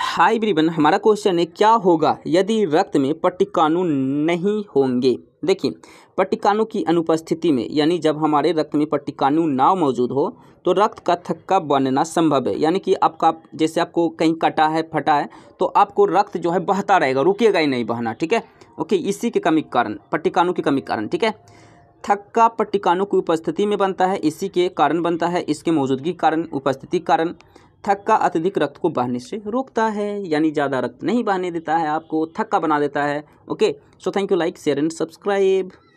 high ब्रिबन हमारा question है क्या होगा यदि रक्त में पट्टिकाणु नहीं होंगे देखिए पट्टिकाणु की अनुपस्थिति में यानी जब हमारे रक्त में पट्टिकाणु ना मौजूद हो तो रक्त का थक्का बनना संभव है यानी कि आपका जैसे आपको कहीं कटा है फटा है तो आपको रक्त जो है बहता रहेगा रुकेगा ही नहीं बहना ठीक है ओके इसी के कमी कारण पट्टिकाणु की कमी कारण ठीक है थक्का पट्टिकाणु की उपस्थिति में बनता है इसी के कारण बनता है इसके मौजूदगी कारण उपस्थिति कारण थक्का अत्यधिक रक्त को बहने से रोकता है यानी ज़्यादा रक्त नहीं बहने देता है आपको थक्का बना देता है okay so thank you like share and subscribe